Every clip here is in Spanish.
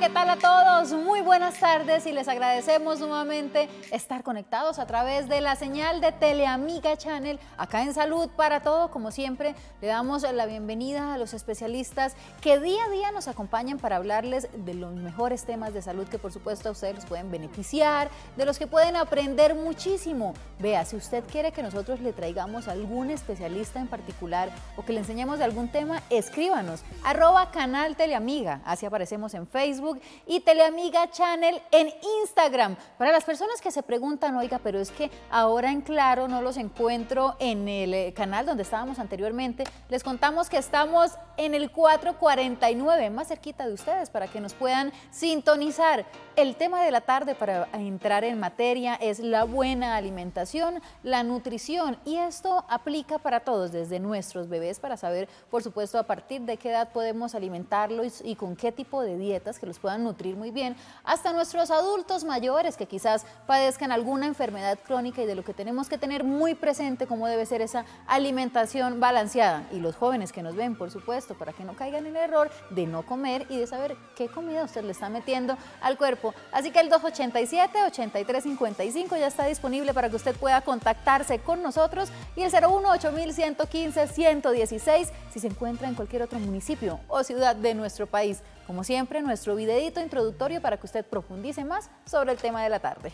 ¿qué tal a todos? Muy buenas tardes y les agradecemos nuevamente estar conectados a través de la señal de Teleamiga Channel, acá en Salud para Todo. Como siempre, le damos la bienvenida a los especialistas que día a día nos acompañan para hablarles de los mejores temas de salud que por supuesto a ustedes les pueden beneficiar, de los que pueden aprender muchísimo. Vea, si usted quiere que nosotros le traigamos algún especialista en particular o que le enseñemos de algún tema, escríbanos, arroba canal Teleamiga, así aparecemos en Facebook y Teleamiga Channel en Instagram. Para las personas que se preguntan, oiga, pero es que ahora en Claro no los encuentro en el eh, canal donde estábamos anteriormente, les contamos que estamos en el 449, más cerquita de ustedes, para que nos puedan sintonizar. El tema de la tarde para entrar en materia es la buena alimentación, la nutrición, y esto aplica para todos, desde nuestros bebés, para saber, por supuesto, a partir de qué edad podemos alimentarlos y con qué tipo de dietas que los puedan nutrir muy bien, hasta nuestros adultos mayores que quizás padezcan alguna enfermedad crónica y de lo que tenemos que tener muy presente cómo debe ser esa alimentación balanceada. Y los jóvenes que nos ven, por supuesto, para que no caigan en el error de no comer y de saber qué comida usted le está metiendo al cuerpo. Así que el 287-8355 ya está disponible para que usted pueda contactarse con nosotros y el 01 115 116 si se encuentra en cualquier otro municipio o ciudad de nuestro país. Como siempre, nuestro videito introductorio para que usted profundice más sobre el tema de la tarde.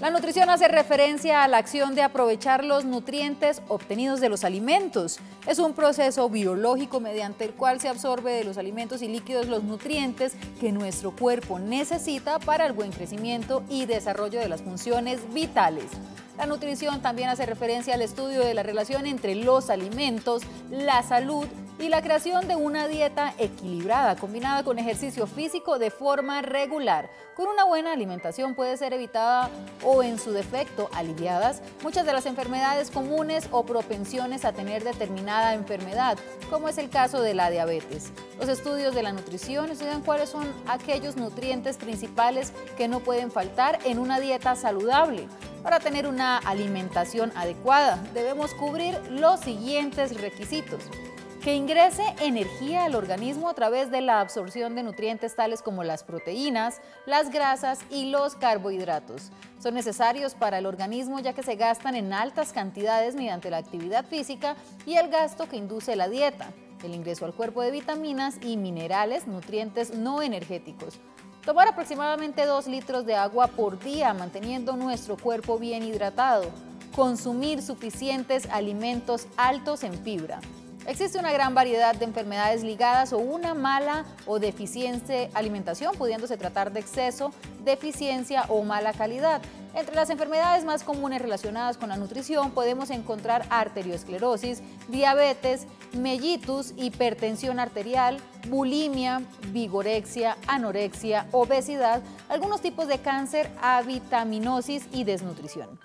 La nutrición hace referencia a la acción de aprovechar los nutrientes obtenidos de los alimentos. Es un proceso biológico mediante el cual se absorbe de los alimentos y líquidos los nutrientes que nuestro cuerpo necesita para el buen crecimiento y desarrollo de las funciones vitales. La nutrición también hace referencia al estudio de la relación entre los alimentos, la salud y la creación de una dieta equilibrada combinada con ejercicio físico de forma regular. Con una buena alimentación puede ser evitada o en su defecto aliviadas muchas de las enfermedades comunes o propensiones a tener determinada enfermedad, como es el caso de la diabetes. Los estudios de la nutrición estudian cuáles son aquellos nutrientes principales que no pueden faltar en una dieta saludable. Para tener una alimentación adecuada debemos cubrir los siguientes requisitos que ingrese energía al organismo a través de la absorción de nutrientes tales como las proteínas, las grasas y los carbohidratos. Son necesarios para el organismo ya que se gastan en altas cantidades mediante la actividad física y el gasto que induce la dieta, el ingreso al cuerpo de vitaminas y minerales, nutrientes no energéticos. Tomar aproximadamente 2 litros de agua por día manteniendo nuestro cuerpo bien hidratado. Consumir suficientes alimentos altos en fibra. Existe una gran variedad de enfermedades ligadas o una mala o deficiente alimentación, pudiéndose tratar de exceso, deficiencia o mala calidad. Entre las enfermedades más comunes relacionadas con la nutrición podemos encontrar arteriosclerosis, diabetes, mellitus, hipertensión arterial, bulimia, vigorexia, anorexia, obesidad, algunos tipos de cáncer, avitaminosis y desnutrición.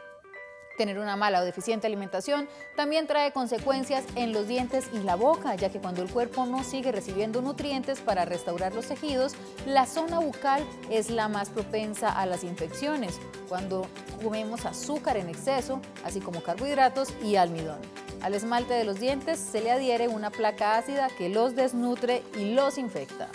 Tener una mala o deficiente alimentación también trae consecuencias en los dientes y la boca, ya que cuando el cuerpo no sigue recibiendo nutrientes para restaurar los tejidos, la zona bucal es la más propensa a las infecciones cuando comemos azúcar en exceso, así como carbohidratos y almidón. Al esmalte de los dientes se le adhiere una placa ácida que los desnutre y los infecta.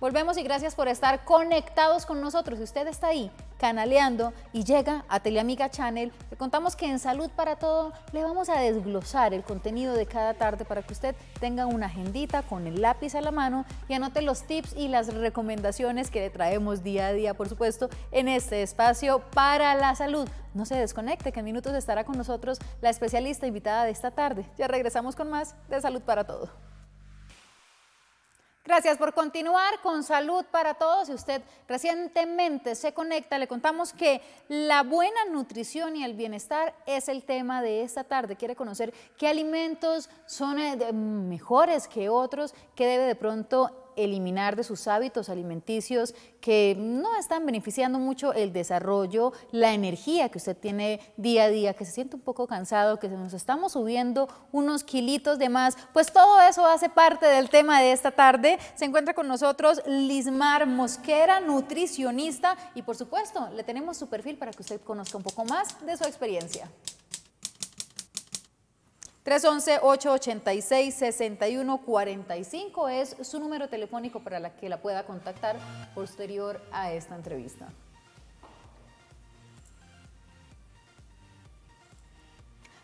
Volvemos y gracias por estar conectados con nosotros. Si usted está ahí canaleando y llega a Teleamiga Channel, le contamos que en Salud para Todo le vamos a desglosar el contenido de cada tarde para que usted tenga una agendita con el lápiz a la mano y anote los tips y las recomendaciones que le traemos día a día, por supuesto, en este espacio para la salud. No se desconecte, que en minutos estará con nosotros la especialista invitada de esta tarde. Ya regresamos con más de Salud para Todo. Gracias por continuar con Salud para Todos. Si usted recientemente se conecta, le contamos que la buena nutrición y el bienestar es el tema de esta tarde. Quiere conocer qué alimentos son eh, mejores que otros, qué debe de pronto eliminar de sus hábitos alimenticios que no están beneficiando mucho el desarrollo, la energía que usted tiene día a día, que se siente un poco cansado, que nos estamos subiendo unos kilitos de más, pues todo eso hace parte del tema de esta tarde. Se encuentra con nosotros Lismar Mosquera, nutricionista, y por supuesto le tenemos su perfil para que usted conozca un poco más de su experiencia. 311-886-6145 es su número telefónico para la que la pueda contactar posterior a esta entrevista.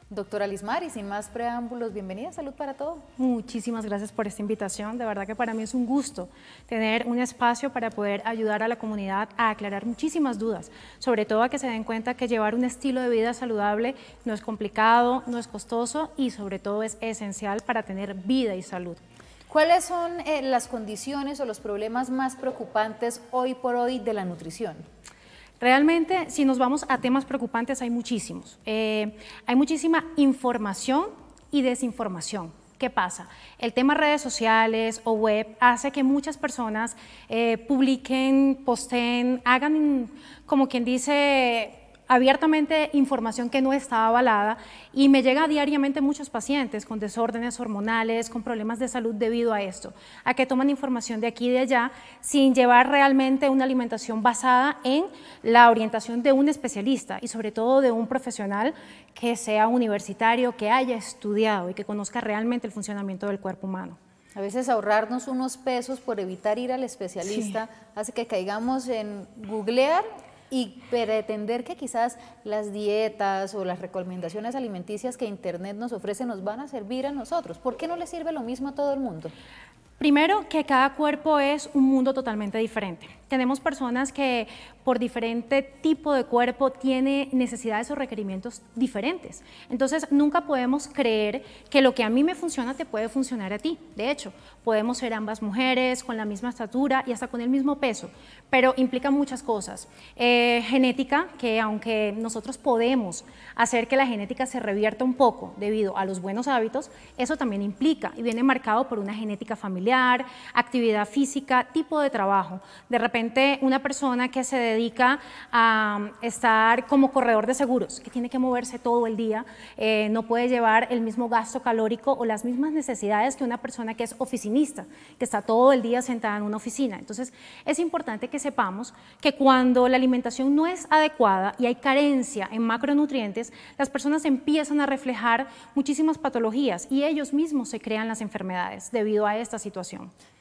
Doctora Lismar, y sin más preámbulos, bienvenida, salud para todos. Muchísimas gracias por esta invitación, de verdad que para mí es un gusto tener un espacio para poder ayudar a la comunidad a aclarar muchísimas dudas, sobre todo a que se den cuenta que llevar un estilo de vida saludable no es complicado, no es costoso y sobre todo es esencial para tener vida y salud. ¿Cuáles son eh, las condiciones o los problemas más preocupantes hoy por hoy de la nutrición? Realmente, si nos vamos a temas preocupantes, hay muchísimos. Eh, hay muchísima información y desinformación. ¿Qué pasa? El tema redes sociales o web hace que muchas personas eh, publiquen, posteen, hagan como quien dice abiertamente información que no está avalada y me llega diariamente muchos pacientes con desórdenes hormonales, con problemas de salud debido a esto, a que toman información de aquí y de allá sin llevar realmente una alimentación basada en la orientación de un especialista y sobre todo de un profesional que sea universitario, que haya estudiado y que conozca realmente el funcionamiento del cuerpo humano. A veces ahorrarnos unos pesos por evitar ir al especialista hace que caigamos en googlear y pretender que quizás las dietas o las recomendaciones alimenticias que Internet nos ofrece nos van a servir a nosotros. ¿Por qué no le sirve lo mismo a todo el mundo? Primero, que cada cuerpo es un mundo totalmente diferente. Tenemos personas que por diferente tipo de cuerpo tiene necesidades o requerimientos diferentes. Entonces, nunca podemos creer que lo que a mí me funciona te puede funcionar a ti. De hecho, podemos ser ambas mujeres con la misma estatura y hasta con el mismo peso, pero implica muchas cosas. Eh, genética, que aunque nosotros podemos hacer que la genética se revierta un poco debido a los buenos hábitos, eso también implica y viene marcado por una genética familiar actividad física, tipo de trabajo. De repente, una persona que se dedica a mm, estar como corredor de seguros, que tiene que moverse todo el día, eh, no puede llevar el mismo gasto calórico o las mismas necesidades que una persona que es oficinista, que está todo el día sentada en una oficina. Entonces, es importante que sepamos que cuando la alimentación no es adecuada y hay carencia en macronutrientes, las personas empiezan a reflejar muchísimas patologías y ellos mismos se crean las enfermedades debido a esta situación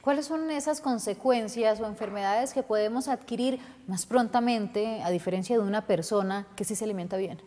¿Cuáles son esas consecuencias o enfermedades que podemos adquirir más prontamente, a diferencia de una persona que sí se alimenta bien?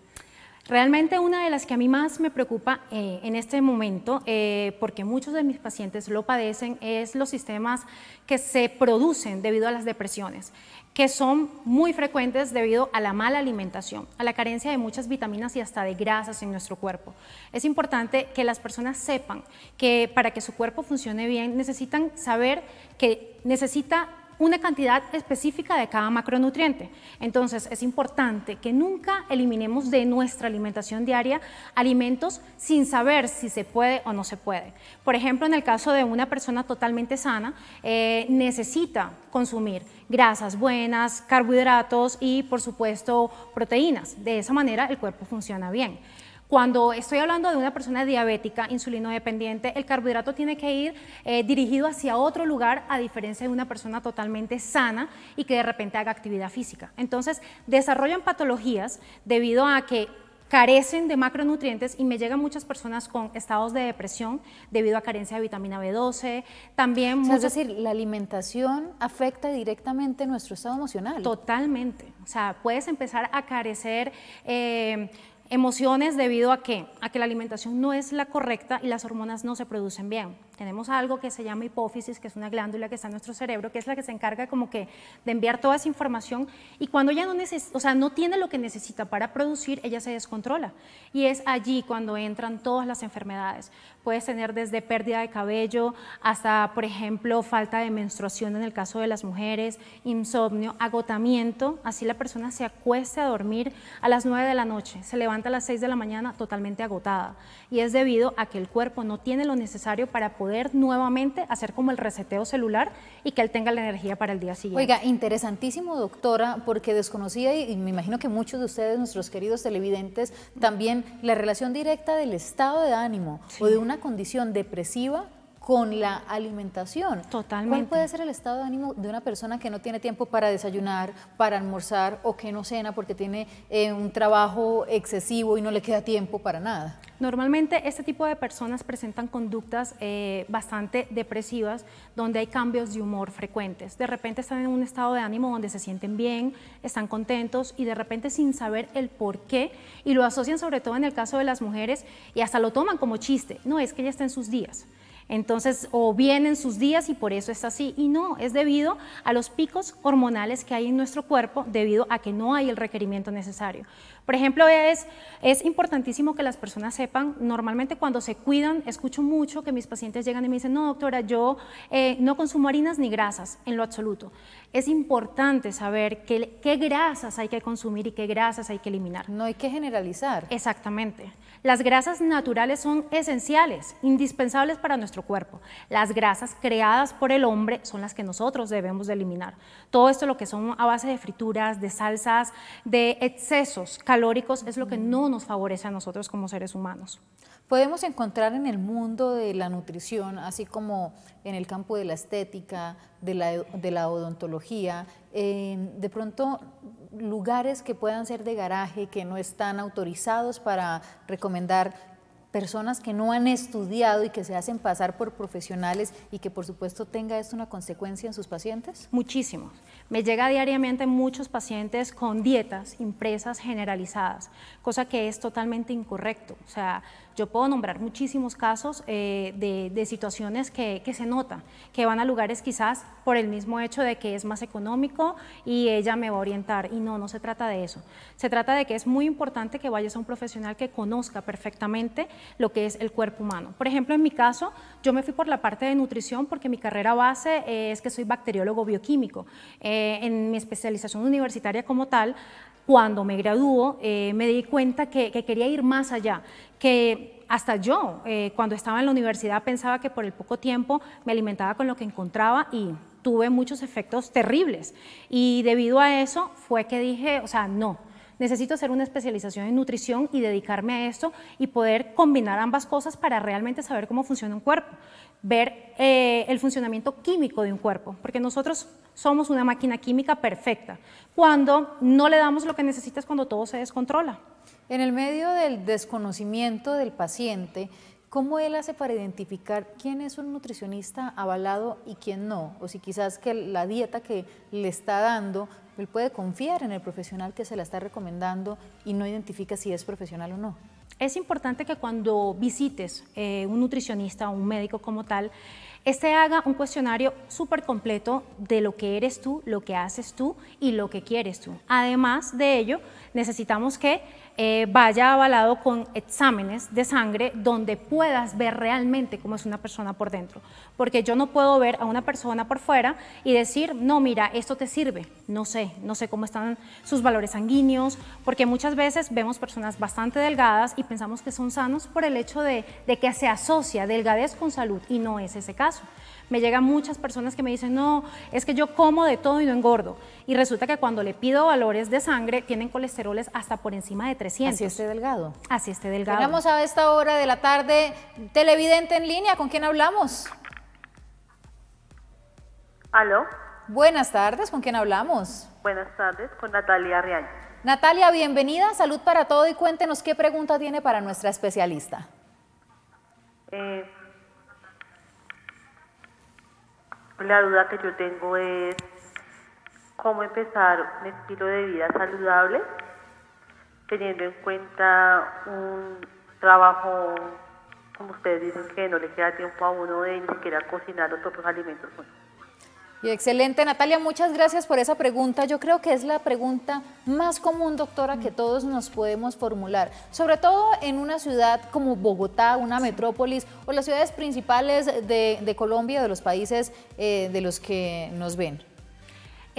Realmente una de las que a mí más me preocupa eh, en este momento, eh, porque muchos de mis pacientes lo padecen, es los sistemas que se producen debido a las depresiones que son muy frecuentes debido a la mala alimentación, a la carencia de muchas vitaminas y hasta de grasas en nuestro cuerpo. Es importante que las personas sepan que para que su cuerpo funcione bien necesitan saber que necesita una cantidad específica de cada macronutriente. Entonces es importante que nunca eliminemos de nuestra alimentación diaria alimentos sin saber si se puede o no se puede. Por ejemplo, en el caso de una persona totalmente sana, eh, necesita consumir grasas buenas, carbohidratos y por supuesto proteínas. De esa manera el cuerpo funciona bien. Cuando estoy hablando de una persona diabética, insulino dependiente, el carbohidrato tiene que ir eh, dirigido hacia otro lugar, a diferencia de una persona totalmente sana y que de repente haga actividad física. Entonces, desarrollan patologías debido a que carecen de macronutrientes y me llegan muchas personas con estados de depresión debido a carencia de vitamina B12, también... es decir, la alimentación afecta directamente nuestro estado emocional. Totalmente. O sea, puedes empezar a carecer eh, Emociones debido a qué? A que la alimentación no es la correcta y las hormonas no se producen bien tenemos algo que se llama hipófisis, que es una glándula que está en nuestro cerebro, que es la que se encarga como que de enviar toda esa información y cuando ya no necesita, o sea, no tiene lo que necesita para producir, ella se descontrola. Y es allí cuando entran todas las enfermedades. Puedes tener desde pérdida de cabello hasta, por ejemplo, falta de menstruación en el caso de las mujeres, insomnio, agotamiento, así la persona se acueste a dormir a las 9 de la noche, se levanta a las 6 de la mañana totalmente agotada y es debido a que el cuerpo no tiene lo necesario para poder poder nuevamente hacer como el reseteo celular y que él tenga la energía para el día siguiente. Oiga, interesantísimo, doctora, porque desconocía y me imagino que muchos de ustedes, nuestros queridos televidentes, también la relación directa del estado de ánimo o de una condición depresiva con la alimentación. Totalmente. ¿Cuál puede ser el estado de ánimo de una persona que no tiene tiempo para desayunar, para almorzar o que no cena porque tiene eh, un trabajo excesivo y no le queda tiempo para nada? Normalmente este tipo de personas presentan conductas eh, bastante depresivas, donde hay cambios de humor frecuentes. De repente están en un estado de ánimo donde se sienten bien, están contentos y de repente sin saber el por qué, y lo asocian sobre todo en el caso de las mujeres y hasta lo toman como chiste. No, es que ya está en sus días. Entonces, o vienen sus días y por eso es así. Y no, es debido a los picos hormonales que hay en nuestro cuerpo debido a que no hay el requerimiento necesario. Por ejemplo, es, es importantísimo que las personas sepan, normalmente cuando se cuidan, escucho mucho que mis pacientes llegan y me dicen, no doctora, yo eh, no consumo harinas ni grasas en lo absoluto. Es importante saber qué, qué grasas hay que consumir y qué grasas hay que eliminar. No hay que generalizar. Exactamente. Las grasas naturales son esenciales, indispensables para nuestro cuerpo. Las grasas creadas por el hombre son las que nosotros debemos de eliminar. Todo esto lo que son a base de frituras, de salsas, de excesos calóricos calóricos es lo que no nos favorece a nosotros como seres humanos. Podemos encontrar en el mundo de la nutrición, así como en el campo de la estética, de la, odontología, de pronto lugares que puedan ser de garaje, que no están autorizados para recomendar personas que no han estudiado y que se hacen pasar por profesionales y que por supuesto tenga esto una consecuencia en sus pacientes? Muchísimos. Me llega diariamente muchos pacientes con dietas impresas generalizadas, cosa que es totalmente incorrecto. O sea, yo puedo nombrar muchísimos casos eh, de, situaciones que, se notan, que van a lugares quizás por el mismo hecho de que es más económico y ella me va a orientar. Y no, no se trata de eso. Se trata de que es muy importante que vayas a un profesional que conozca perfectamente lo que es el cuerpo humano. Por ejemplo, en mi caso, yo me fui por la parte de nutrición porque mi carrera base eh, es que soy bacteriólogo bioquímico. Eh, en mi especialización universitaria como tal, cuando me graduó, eh, me di cuenta que, quería ir más allá, que hasta yo, eh, cuando estaba en la universidad, pensaba que por el poco tiempo me alimentaba con lo que encontraba y tuve muchos efectos terribles. Y debido a eso fue que dije, o sea, no, necesito hacer una especialización en nutrición y dedicarme a esto y poder combinar ambas cosas para realmente saber cómo funciona un cuerpo ver eh, el funcionamiento químico de un cuerpo, porque nosotros somos una máquina química perfecta, cuando no le damos lo que necesitas cuando todo se descontrola. En el medio del desconocimiento del paciente, ¿Cómo él hace para identificar quién es un nutricionista avalado y quién no? O si quizás que la dieta que le está dando, él puede confiar en el profesional que se la está recomendando y no identifica si es profesional o no es importante que cuando visites eh, un nutricionista o un médico como tal, este haga un cuestionario súper completo de lo que eres tú, lo que haces tú y lo que quieres tú. Además de ello, necesitamos que eh, vaya avalado con exámenes de sangre donde puedas ver realmente cómo es una persona por dentro. Porque yo no puedo ver a una persona por fuera y decir, no, mira, esto te sirve. No sé, no sé cómo están sus valores sanguíneos, porque muchas veces vemos personas bastante delgadas y pensamos que son sanos por el hecho de que se asocia delgadez con salud y no es ese caso me llegan muchas personas que me dicen, no, es que yo como de todo y no engordo. Y resulta que cuando le pido valores de sangre, tienen colesteroles hasta por encima de 300. Así esté delgado. Así esté delgado. Hablamos a esta hora de la tarde, televidente en línea, ¿con quién hablamos? Aló. Buenas tardes, ¿con quién hablamos? Buenas tardes, con Natalia Real. Natalia, bienvenida, salud para todo y cuéntenos qué pregunta tiene para nuestra especialista. Eh, La duda que yo tengo es cómo empezar un estilo de vida saludable teniendo en cuenta un trabajo, como ustedes dicen, que no le queda tiempo a uno de ni siquiera cocinar los propios alimentos. Y excelente, Natalia, muchas gracias por esa pregunta. Yo creo que es la pregunta más común, doctora, que todos nos podemos formular, sobre todo en una ciudad como Bogotá, una metrópolis o las ciudades principales de, Colombia, de los países eh, de los que nos ven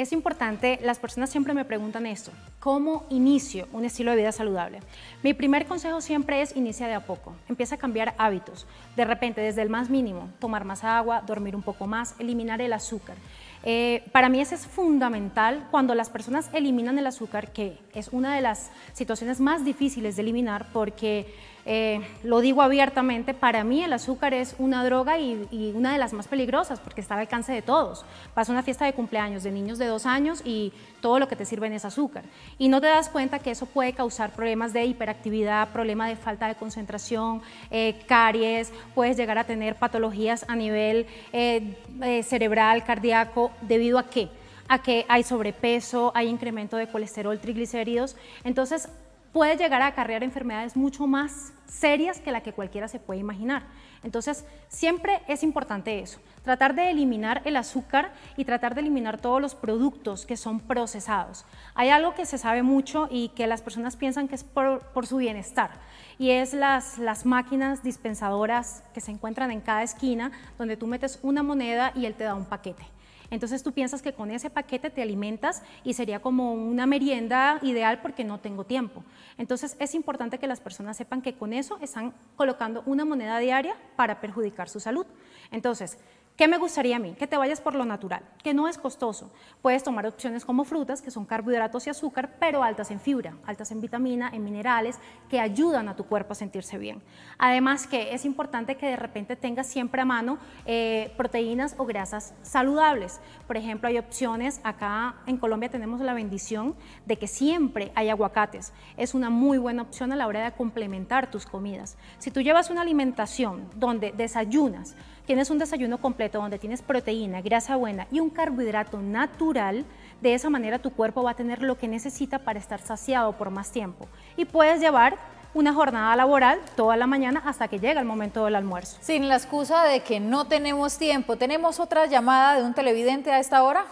es importante, las personas siempre me preguntan esto, ¿cómo inicio un estilo de vida saludable? Mi primer consejo siempre es inicia de a poco, empieza a cambiar hábitos, de repente desde el más mínimo, tomar más agua, dormir un poco más, eliminar el azúcar. Eh, para mí eso es fundamental cuando las personas eliminan el azúcar, que es una de las situaciones más difíciles de eliminar porque eh, lo digo abiertamente, para mí el azúcar es una droga y, una de las más peligrosas porque está al alcance de todos. Vas una fiesta de cumpleaños de niños de dos años y todo lo que te sirven es azúcar. Y no te das cuenta que eso puede causar problemas de hiperactividad, problema de falta de concentración, eh, caries, puedes llegar a tener patologías a nivel eh, cerebral, cardíaco, debido a qué? A que hay sobrepeso, hay incremento de colesterol, triglicéridos. Entonces, puede llegar a acarrear enfermedades mucho más serias que la que cualquiera se puede imaginar. Entonces, siempre es importante eso, tratar de eliminar el azúcar y tratar de eliminar todos los productos que son procesados. Hay algo que se sabe mucho y que las personas piensan que es por, su bienestar y es las, las máquinas dispensadoras que se encuentran en cada esquina donde tú metes una moneda y él te da un paquete. Entonces tú piensas que con ese paquete te alimentas y sería como una merienda ideal porque no tengo tiempo. Entonces es importante que las personas sepan que con eso están colocando una moneda diaria para perjudicar su salud. Entonces, ¿Qué me gustaría a mí? Que te vayas por lo natural, que no es costoso. Puedes tomar opciones como frutas, que son carbohidratos y azúcar, pero altas en fibra, altas en vitamina, en minerales, que ayudan a tu cuerpo a sentirse bien. Además que es importante que de repente tengas siempre a mano eh, proteínas o grasas saludables. Por ejemplo, hay opciones, acá en Colombia tenemos la bendición de que siempre hay aguacates. Es una muy buena opción a la hora de complementar tus comidas. Si tú llevas una alimentación donde desayunas, tienes un desayuno completo donde tienes proteína, grasa buena y un carbohidrato natural, de esa manera tu cuerpo va a tener lo que necesita para estar saciado por más tiempo. Y puedes llevar una jornada laboral toda la mañana hasta que llega el momento del almuerzo. Sin la excusa de que no tenemos tiempo, ¿tenemos otra llamada de un televidente a esta hora?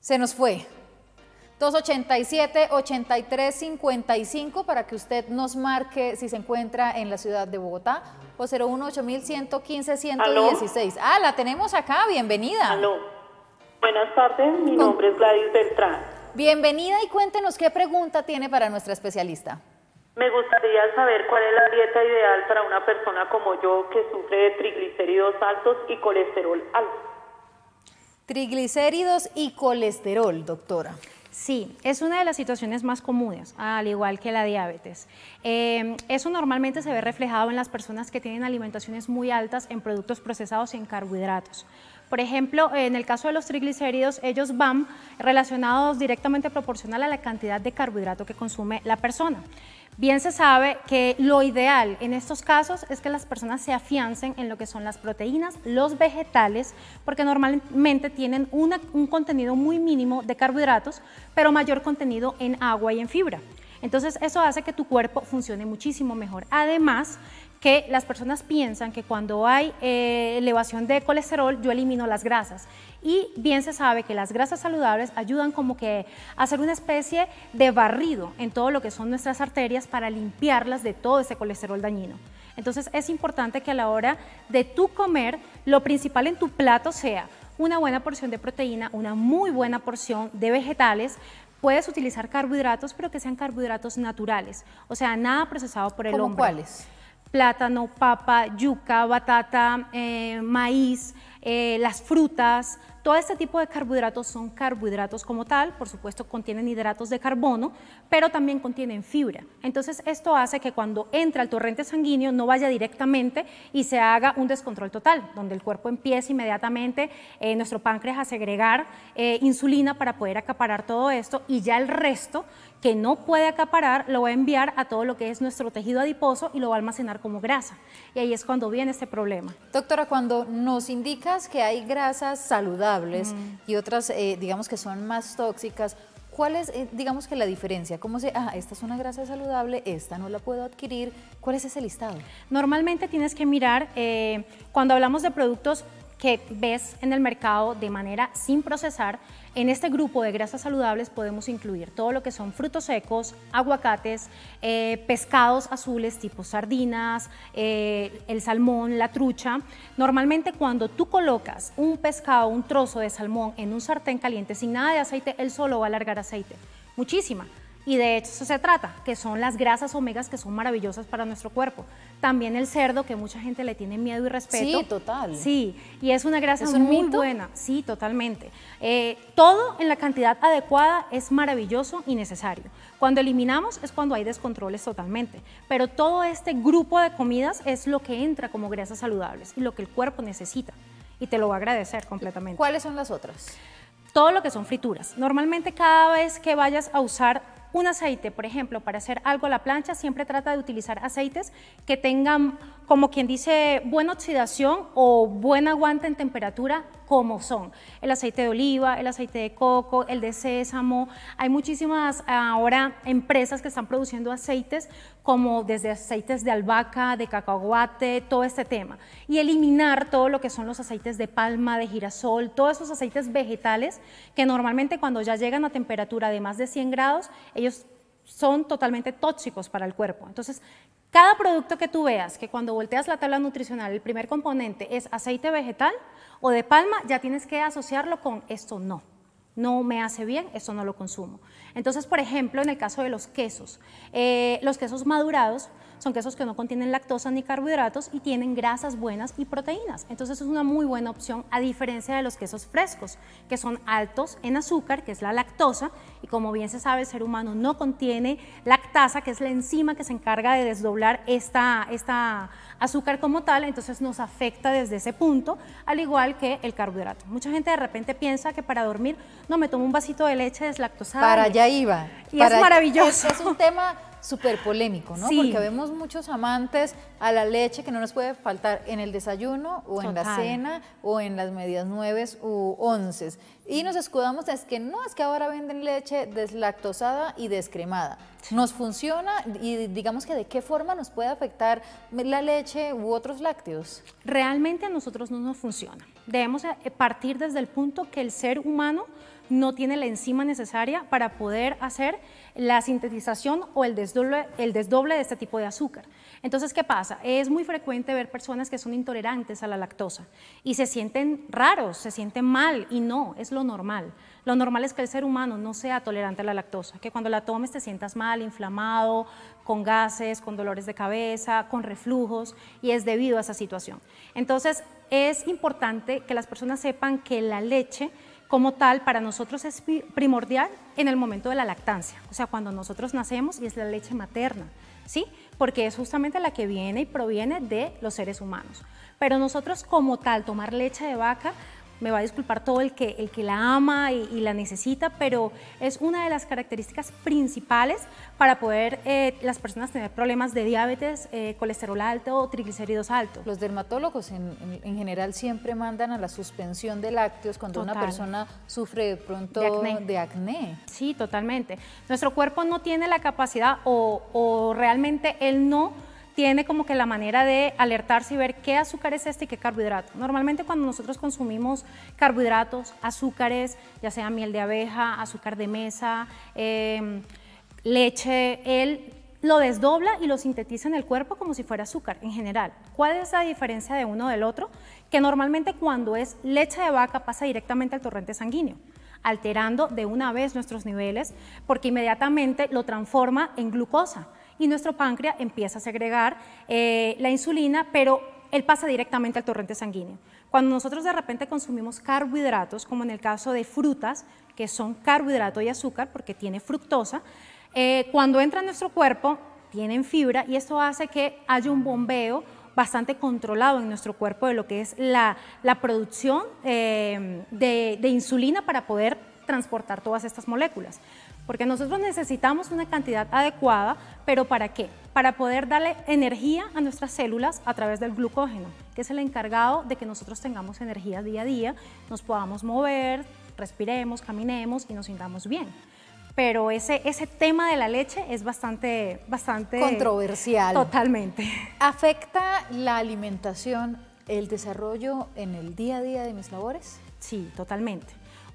Se nos fue. 287-8355 para que usted nos marque si se encuentra en la ciudad de Bogotá pues o 018-115-116. Ah, la tenemos acá, bienvenida. Aló. Buenas tardes, mi nombre es Gladys Beltrán. Bienvenida y cuéntenos qué pregunta tiene para nuestra especialista. Me gustaría saber cuál es la dieta ideal para una persona como yo que sufre de triglicéridos altos y colesterol alto. Triglicéridos y colesterol, doctora. Sí, es una de las situaciones más comunes, al igual que la diabetes. Em, eso normalmente se ve reflejado en las personas que tienen alimentaciones muy altas en productos procesados y en carbohidratos. Por ejemplo, en el caso de los triglicéridos, ellos van relacionados directamente proporcional a la cantidad de carbohidrato que consume la persona. Bien se sabe que lo ideal en estos casos es que las personas se afiancen en lo que son las proteínas, los vegetales, porque normalmente tienen un contenido muy mínimo de carbohidratos, pero mayor contenido en agua y en fibra. Entonces eso hace que tu cuerpo funcione muchísimo mejor. Además, que las personas piensan que cuando hay eh, elevación de colesterol yo elimino las grasas y bien se sabe que las grasas saludables ayudan como que a hacer una especie de barrido en todo lo que son nuestras arterias para limpiarlas de todo ese colesterol dañino. Entonces es importante que a la hora de tu comer, lo principal en tu plato sea una buena porción de proteína, una muy buena porción de vegetales, Puedes utilizar carbohidratos, pero que sean carbohidratos naturales, o sea, nada procesado por el hombre ¿Como ¿Cuáles? plátano, papa, yuca, batata, eh, maíz, eh, las frutas, todo este tipo de carbohidratos son carbohidratos como tal, por supuesto contienen hidratos de carbono, pero también contienen fibra. Entonces esto hace que cuando entra al torrente sanguíneo no vaya directamente y se haga un descontrol total, donde el cuerpo empieza inmediatamente eh, nuestro páncreas a segregar insulina para poder acaparar todo esto y ya el resto que no puede acaparar, lo va a enviar a todo lo que es nuestro tejido adiposo y lo va a almacenar como grasa. Y ahí es cuando viene este problema. Doctora, cuando nos indicas que hay grasas saludables y otras, eh, digamos, que son más tóxicas, ¿Cuál es, eh, digamos que la diferencia? ¿Cómo se, ah, esta es una grasa saludable, esta no la puedo adquirir? ¿Cuál es ese listado? Normalmente tienes que mirar, eh, cuando hablamos de productos que ves en el mercado de manera sin procesar, en este grupo de grasas saludables podemos incluir todo lo que son frutos secos, aguacates, eh, pescados azules tipo sardinas, eh, el salmón, la trucha. Normalmente cuando tú colocas un pescado, un trozo de salmón en un sartén caliente sin nada de aceite, él solo va a alargar aceite. Muchísima. Y de hecho eso se trata, que son las grasas omegas que son maravillosas para nuestro cuerpo. También el cerdo, que mucha gente le tiene miedo y respeto. Sí, total. Sí, y es una grasa muy buena. Sí, totalmente. Eh, todo en la cantidad adecuada es maravilloso y necesario. Cuando eliminamos es cuando hay descontroles totalmente. Pero todo este grupo de comidas es lo que entra como grasas saludables y lo que el cuerpo necesita. Y te lo va a agradecer completamente. ¿Cuáles son las otras? todo lo que son frituras. Normalmente cada vez que vayas a usar un aceite, por ejemplo, para hacer algo a la plancha, siempre trata de utilizar aceites que tengan como quien dice, buena oxidación o buen aguante en temperatura como son el aceite de oliva, el aceite de coco, el de sésamo. Hay muchísimas ahora empresas que están produciendo aceites como desde aceites de albahaca, de cacahuate, todo este tema. Y eliminar todo lo que son los aceites de palma, de girasol, todos esos aceites vegetales que normalmente cuando ya llegan a temperatura de más de 100 grados, ellos son totalmente tóxicos para el cuerpo. Entonces, cada producto que tú veas, que cuando volteas la tabla nutricional, el primer componente es aceite vegetal o de palma, ya tienes que asociarlo con esto no. No me hace bien, esto no lo consumo. Entonces, por ejemplo, en el caso de los quesos, eh, los quesos madurados son quesos que no contienen lactosa ni carbohidratos y tienen grasas buenas y proteínas. Entonces es una muy buena opción a diferencia de los quesos frescos, que son altos en azúcar, que es la lactosa, y como bien se sabe, el ser humano no contiene lactasa, que es la enzima que se encarga de desdoblar esta, azúcar como tal, entonces nos afecta desde ese punto, al igual que el carbohidrato. Mucha gente de repente piensa que para dormir, no me tomo un vasito de leche deslactosada. Para allá iba. Y es maravilloso. es un tema súper polémico, ¿no? Porque vemos muchos amantes a la leche que no nos puede faltar en el desayuno o en la cena o en las medias nueve u once. Y nos escudamos es que no, es que ahora venden leche deslactosada y descremada. ¿Nos funciona y digamos que de qué forma nos puede afectar la leche u otros lácteos? Realmente a nosotros no nos funciona. Debemos eh, partir desde el punto que el ser humano no tiene la enzima necesaria para poder hacer la sintetización o el desdoble, el desdoble de este tipo de azúcar. Entonces, ¿qué pasa? Es muy frecuente ver personas que son intolerantes a la lactosa y se sienten raros, se sienten mal y no, es lo normal. Lo normal es que el ser humano no sea tolerante a la lactosa, que cuando la tomes te sientas mal, inflamado, con gases, con dolores de cabeza, con reflujos y es debido a esa situación. Entonces, es importante que las personas sepan que la leche como tal para nosotros es primordial en el momento de la lactancia, o sea, cuando nosotros nacemos y es la leche materna, ¿sí? Porque es justamente la que viene y proviene de los seres humanos. Pero nosotros como tal tomar leche de vaca me va a disculpar todo el que, el que la ama y, la necesita, pero es una de las características principales para poder eh, las personas tener problemas de diabetes, eh, colesterol alto o triglicéridos alto Los dermatólogos en, general siempre mandan a la suspensión de lácteos cuando una persona sufre de pronto de acné. Sí, totalmente. Nuestro cuerpo no tiene la capacidad o, o realmente él no tiene como que la manera de alertarse y ver qué azúcar es este y qué carbohidrato. Normalmente cuando nosotros consumimos carbohidratos, azúcares, ya sea miel de abeja, azúcar de mesa, em, leche, él lo desdobla y lo sintetiza en el cuerpo como si fuera azúcar en general. ¿Cuál es la diferencia de uno del otro? Que normalmente cuando es leche de vaca pasa directamente al torrente sanguíneo alterando de una vez nuestros niveles porque inmediatamente lo transforma en glucosa y nuestro páncreas empieza a segregar eh, la insulina, pero él pasa directamente al torrente sanguíneo. Cuando nosotros de repente consumimos carbohidratos, como en el caso de frutas, que son carbohidrato y azúcar porque tiene fructosa, eh, cuando entra en nuestro cuerpo tienen fibra y esto hace que haya un bombeo bastante controlado en nuestro cuerpo de lo que es la, producción eh, de, de insulina para poder transportar todas estas moléculas. Porque nosotros necesitamos una cantidad adecuada ¿Pero para qué? Para poder darle energía a nuestras células a través del glucógeno, que es el encargado de que nosotros tengamos energía día a día, nos podamos mover, respiremos, caminemos y nos sintamos bien pero ese, tema de la leche es bastante, bastante controversial. Totalmente. ¿Afecta la alimentación el desarrollo en el día a día de mis labores? Sí, totalmente.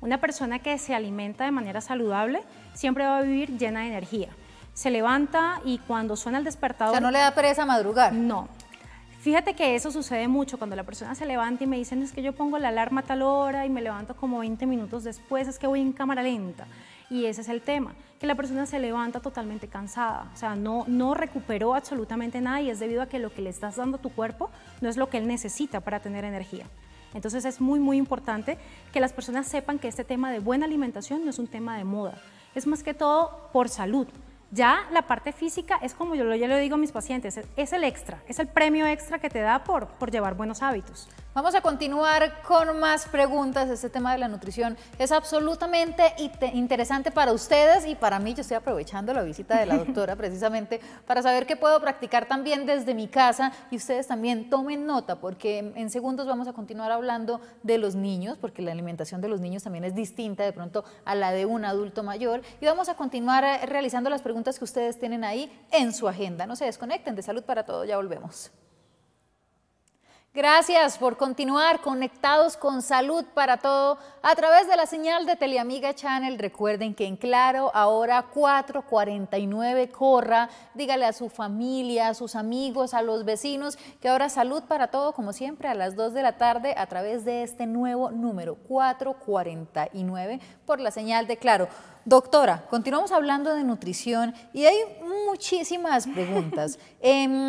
Una persona que se alimenta de manera saludable siempre va a vivir llena de energía se levanta y cuando suena el despertador... O sea, no le da pereza madrugar. No. Fíjate que eso sucede mucho cuando la persona se levanta y me dicen es que yo pongo la alarma a tal hora y me levanto como 20 minutos después, es que voy en cámara lenta. Y ese es el tema, que la persona se levanta totalmente cansada, o sea, no, no recuperó absolutamente nada y es debido a que lo que le estás dando a tu cuerpo no es lo que él necesita para tener energía. Entonces es muy, muy importante que las personas sepan que este tema de buena alimentación no es un tema de moda, es más que todo por salud, ya la parte física es como yo ya le digo a mis pacientes, es el extra, es el premio extra que te da por, por llevar buenos hábitos. Vamos a continuar con más preguntas. Este tema de la nutrición es absolutamente interesante para ustedes y para mí. Yo estoy aprovechando la visita de la doctora precisamente para saber qué puedo practicar también desde mi casa y ustedes también tomen nota porque en segundos vamos a continuar hablando de los niños porque la alimentación de los niños también es distinta de pronto a la de un adulto mayor y vamos a continuar eh, realizando las preguntas que ustedes tienen ahí en su agenda. No se desconecten de salud para todo, ya volvemos. Gracias por continuar conectados con Salud para Todo a través de la señal de Teleamiga Channel. Recuerden que en Claro, ahora 449 corra, dígale a su familia, a sus amigos, a los vecinos, que ahora Salud para Todo, como siempre, a las 2 de la tarde a través de este nuevo número 449 por la señal de Claro. Doctora, continuamos hablando de nutrición y hay muchísimas preguntas. Em,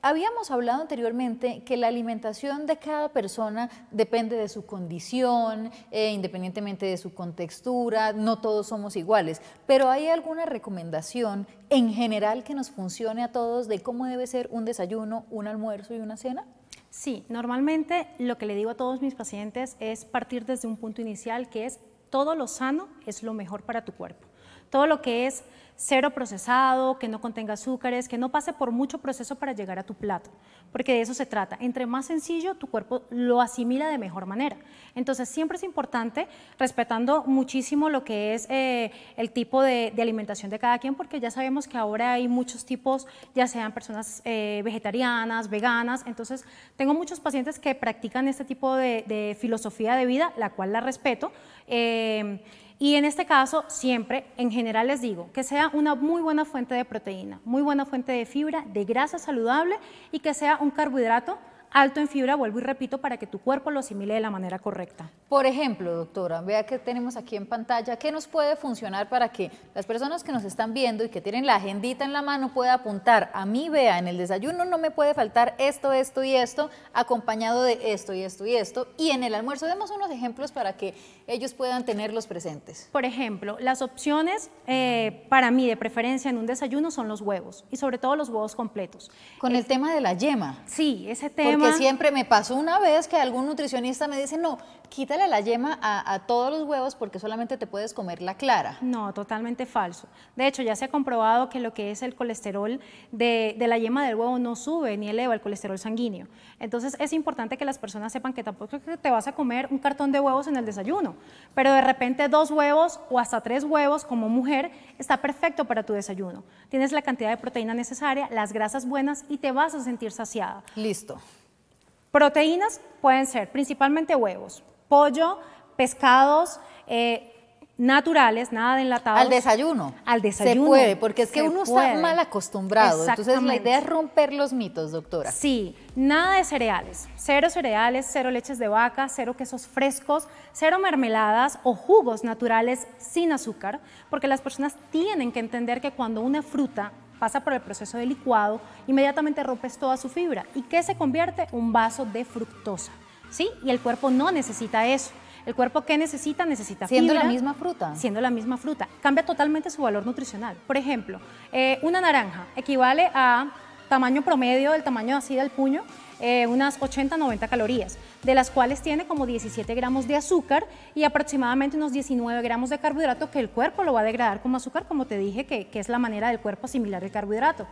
Habíamos hablado anteriormente que la alimentación de cada persona depende de su condición, eh, independientemente de su contextura, no todos somos iguales, pero ¿hay alguna recomendación en general que nos funcione a todos de cómo debe ser un desayuno, un almuerzo y una cena? Sí, normalmente lo que le digo a todos mis pacientes es partir desde un punto inicial que es todo lo sano es lo mejor para tu cuerpo. Todo lo que es cero procesado, que no contenga azúcares, que no pase por mucho proceso para llegar a tu plato, porque de eso se trata. Entre más sencillo, tu cuerpo lo asimila de mejor manera. Entonces siempre es importante, respetando muchísimo lo que es eh, el tipo de, alimentación de cada quien, porque ya sabemos que ahora hay muchos tipos, ya sean personas eh, vegetarianas, veganas, entonces tengo muchos pacientes que practican este tipo de, filosofía de vida, la cual la respeto. Eh, y en este caso, siempre, en general les digo, que sea una muy buena fuente de proteína, muy buena fuente de fibra, de grasa saludable y que sea un carbohidrato alto en fibra, vuelvo y repito, para que tu cuerpo lo asimile de la manera correcta. Por ejemplo, doctora, vea que tenemos aquí en pantalla, ¿qué nos puede funcionar para que las personas que nos están viendo y que tienen la agendita en la mano pueda apuntar a mí, vea, en el desayuno no me puede faltar esto, esto y esto, acompañado de esto y esto y esto, y en el almuerzo demos unos ejemplos para que ellos puedan tenerlos presentes. Por ejemplo, las opciones eh, para mí de preferencia en un desayuno son los huevos, y sobre todo los huevos completos. Con el tema de la yema. Sí, ese tema. Que siempre me pasó una vez que algún nutricionista me dice, no, quítale la yema a, todos los huevos porque solamente te puedes comer la clara. No, totalmente falso. De hecho, ya se ha comprobado que lo que es el colesterol de, de la yema del huevo no sube ni eleva el colesterol sanguíneo. Entonces es importante que las personas sepan que tampoco te vas a comer un cartón de huevos en el desayuno, pero de repente dos huevos o hasta tres huevos como mujer está perfecto para tu desayuno. Tienes la cantidad de proteína necesaria, las grasas buenas y te vas a sentir saciada. Listo. Proteínas pueden ser principalmente huevos, pollo, pescados, eh, naturales, nada de enlatado. Al desayuno. Al desayuno. Se puede, porque es que uno está mal acostumbrado. Entonces la idea es romper los mitos, doctora. Sí, nada de cereales. Cero cereales, cero leches de vaca, cero quesos frescos, cero mermeladas o jugos naturales sin azúcar, porque las personas tienen que entender que cuando una fruta pasa por el proceso de licuado, inmediatamente rompes toda su fibra. ¿Y qué se convierte? Un vaso de fructosa. ¿Sí? Y el cuerpo no necesita eso. El cuerpo ¿qué necesita necesita siendo la misma fruta. Siendo la misma fruta, cambia totalmente su valor nutricional. Por ejemplo, eh, una naranja equivale a tamaño promedio, del tamaño así del puño, eh, unas 80-90 calorías, de las cuales tiene como 17 gramos de azúcar y aproximadamente unos 19 gramos de carbohidrato que el cuerpo lo va a degradar como azúcar, como te dije, que, es la manera del cuerpo asimilar el carbohidrato.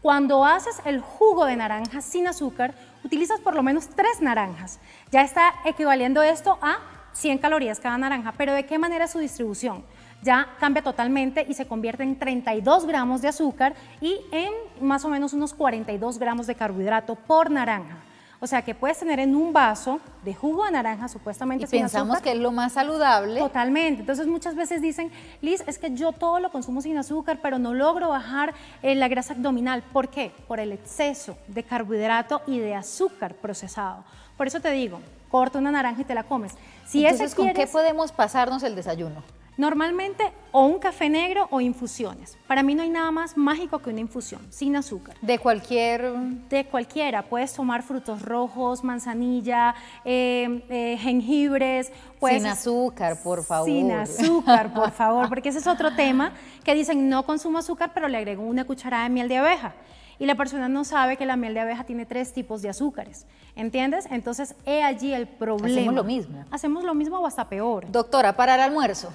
Cuando haces el jugo de naranja sin azúcar, utilizas por lo menos tres naranjas. Ya está equivaliendo esto a 100 calorías cada naranja, pero ¿de qué manera es su distribución? ya cambia totalmente y se convierte en 32 gramos de azúcar y en más o menos unos 42 gramos de carbohidrato por naranja. O sea que puedes tener en un vaso de jugo de naranja supuestamente. Y pensamos que es lo más saludable. Totalmente. Entonces muchas veces dicen, Liz, es que yo todo lo consumo sin azúcar, pero no logro bajar eh, la grasa abdominal. ¿Por qué? Por el exceso de carbohidrato y de azúcar procesado. Por eso te digo, corta una naranja y te la comes. Si Entonces, ¿con qué podemos pasarnos el desayuno? Normalmente o un café negro o infusiones. Para mí no hay nada más mágico que una infusión, sin azúcar. ¿De cualquier...? De cualquiera. Puedes tomar frutos rojos, manzanilla, eh, eh, jengibres. Sin azúcar, por favor. Sin azúcar, por favor, porque ese es otro tema que dicen no consumo azúcar, pero le agrego una cucharada de miel de abeja y la persona no sabe que la miel de abeja tiene tres tipos de azúcares. ¿Entiendes? Entonces, he allí el problema. Hacemos lo mismo. Hacemos lo mismo o hasta peor. Doctora, para el almuerzo.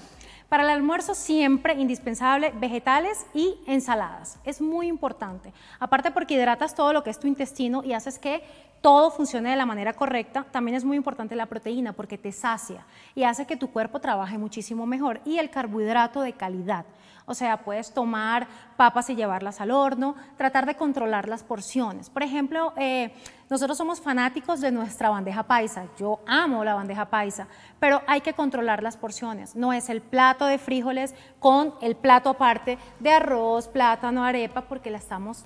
Para el almuerzo siempre indispensable vegetales y ensaladas. Es muy importante. Aparte porque hidratas todo lo que es tu intestino y haces que todo funcione de la manera correcta, también es muy importante la proteína porque te sacia y hace que tu cuerpo trabaje muchísimo mejor y el carbohidrato de calidad. O sea, puedes tomar papas y llevarlas al horno, tratar de controlar las porciones. Por ejemplo, eh, nosotros somos fanáticos de nuestra bandeja paisa. Yo amo la bandeja paisa, pero hay que controlar las porciones. No es el plato de frijoles con el plato aparte de arroz, plátano, arepa, porque la estamos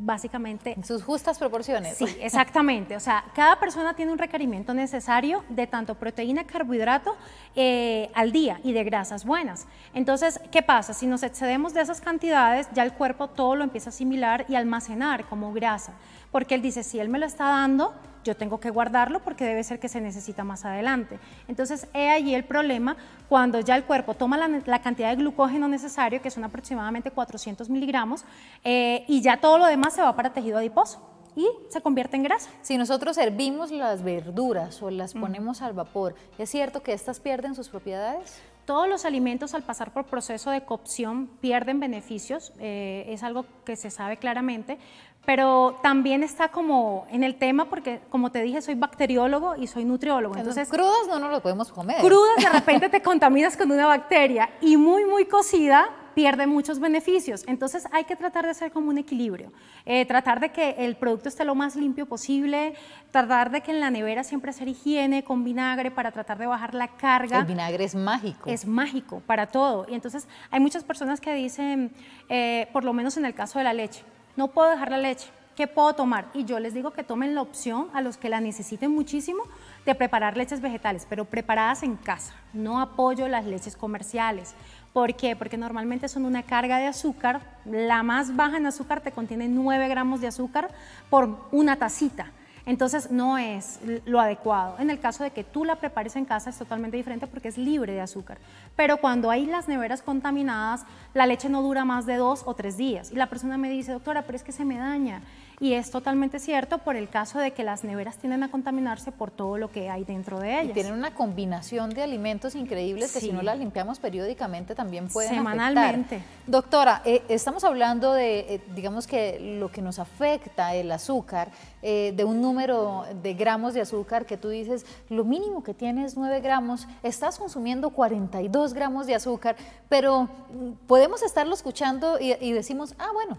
básicamente... En sus justas proporciones. Sí, exactamente. O sea, cada persona tiene un requerimiento necesario de tanto proteína, carbohidrato eh, al día y de grasas buenas. Entonces, ¿qué pasa? Si nos excedemos de esas cantidades, ya el cuerpo todo lo empieza a asimilar y almacenar como grasa, porque él dice, si él me lo está dando, yo tengo que guardarlo porque debe ser que se necesita más adelante. Entonces, he allí el problema cuando ya el cuerpo toma la, cantidad de glucógeno necesario, que son aproximadamente 400 miligramos, eh, y ya todo lo demás se va para tejido adiposo y se convierte en grasa. Si nosotros hervimos las verduras o las ponemos al vapor, ¿es cierto que estas pierden sus propiedades? Todos los alimentos al pasar por proceso de cocción pierden beneficios, eh, es algo que se sabe claramente, pero también está como en el tema porque, como te dije, soy bacteriólogo y soy nutriólogo. Entonces, crudos no nos lo podemos comer. Crudas de repente te contaminas con una bacteria y muy, muy cocida pierde muchos beneficios. Entonces hay que tratar de hacer como un equilibrio, eh, tratar de que el producto esté lo más limpio posible, tratar de que en la nevera siempre hacer higiene con vinagre para tratar de bajar la carga. El vinagre es mágico. Es mágico para todo. Y entonces hay muchas personas que dicen, eh, por lo menos en el caso de la leche, no puedo dejar la leche. ¿Qué puedo tomar? Y yo les digo que tomen la opción a los que la necesiten muchísimo de preparar leches vegetales, pero preparadas en casa. No apoyo las leches comerciales ¿Por qué? Porque normalmente son una carga de azúcar. La más baja en azúcar te contiene 9 gramos de azúcar por una tacita. Entonces no es lo adecuado. En el caso de que tú la prepares en casa es totalmente diferente porque es libre de azúcar. Pero cuando hay las neveras contaminadas, la leche no dura más de dos o tres días. Y la persona me dice, doctora, pero es que se me daña. Y es totalmente cierto por el caso de que las neveras tienden a contaminarse por todo lo que hay dentro de ellas. Y tienen una combinación de alimentos increíbles que si no las limpiamos periódicamente también pueden Semanalmente. Doctora, eh, estamos hablando de, eh, digamos que lo que nos afecta el azúcar, eh, de un número de gramos de azúcar que tú dices, lo mínimo que tienes es 9 gramos, estás consumiendo 42 gramos de azúcar, pero mm, podemos estarlo escuchando y decimos, ah, bueno,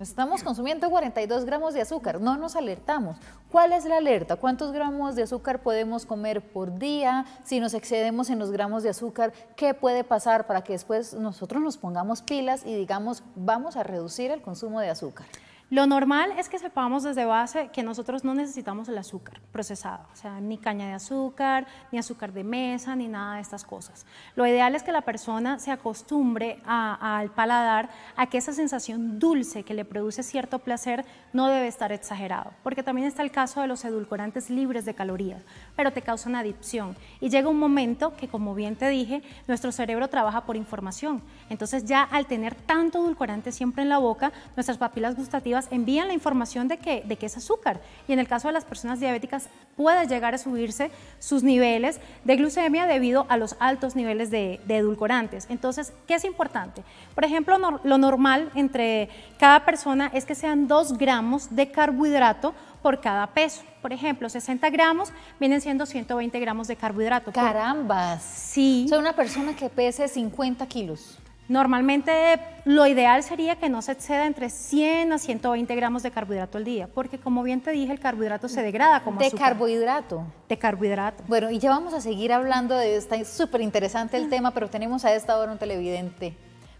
Estamos consumiendo 42 gramos de azúcar, no nos alertamos. ¿Cuál es la alerta? ¿Cuántos gramos de azúcar podemos comer por día? Si nos excedemos en los gramos de azúcar, ¿qué puede pasar para que después nosotros nos pongamos pilas y digamos, vamos a reducir el consumo de azúcar? Lo normal es que sepamos desde base que nosotros no necesitamos el azúcar procesado, o sea, ni caña de azúcar, ni azúcar de mesa, ni nada de estas cosas. Lo ideal es que la persona se acostumbre al paladar a que esa sensación dulce que le produce cierto placer no debe estar exagerado, porque también está el caso de los edulcorantes libres de calorías, pero te causan adicción. Y llega un momento que, como bien te dije, nuestro cerebro trabaja por información. Entonces ya al tener tanto edulcorante siempre en la boca, nuestras papilas gustativas envían la información de que, de que es azúcar y en el caso de las personas diabéticas puede llegar a subirse sus niveles de glucemia debido a los altos niveles de, edulcorantes. Entonces, ¿qué es importante? Por ejemplo, lo normal entre cada persona es que sean 2 gramos de carbohidrato por cada peso. Por ejemplo, 60 gramos vienen siendo 120 gramos de carbohidrato. Carambas. Sí. O una persona que pese 50 kilos. Normalmente lo ideal sería que no se exceda entre 100 a 120 gramos de carbohidrato al día, porque como bien te dije, el carbohidrato se degrada como ¿De carbohidrato? De carbohidrato. Bueno, y ya vamos a seguir hablando de está súper interesante el tema, pero tenemos a esta hora un televidente.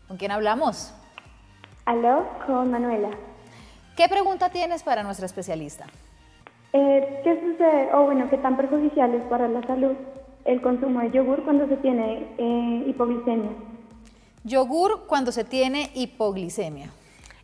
¿Con quién hablamos? Aló, con Manuela. ¿Qué pregunta tienes para nuestra especialista? Eh, ¿Qué sucede, o bueno, qué tan perjudiciales para la salud el consumo de yogur cuando se tiene eh, hipoglicemia? Yogur cuando se tiene hipoglicemia.